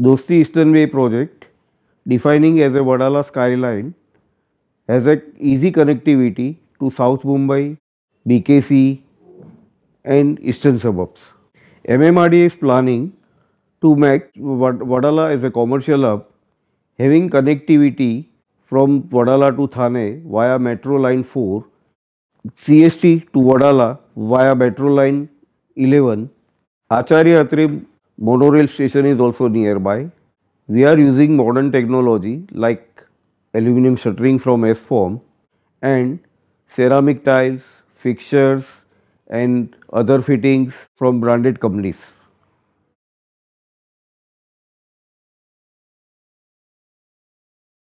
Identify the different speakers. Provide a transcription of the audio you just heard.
Speaker 1: Dosti Eastern Way project, defining as a Vadala
Speaker 2: skyline, has an easy connectivity to South Mumbai, BKC and eastern suburbs. MMRDA is planning to make Vadala as a commercial hub having connectivity from Vadala to Thane via Metro Line 4, CST to Vadala via Metro Line 11, Acharya Atrim Monorail station is also nearby. We are using modern technology like aluminum shuttering from S-form and ceramic tiles,
Speaker 1: fixtures and other fittings from branded companies.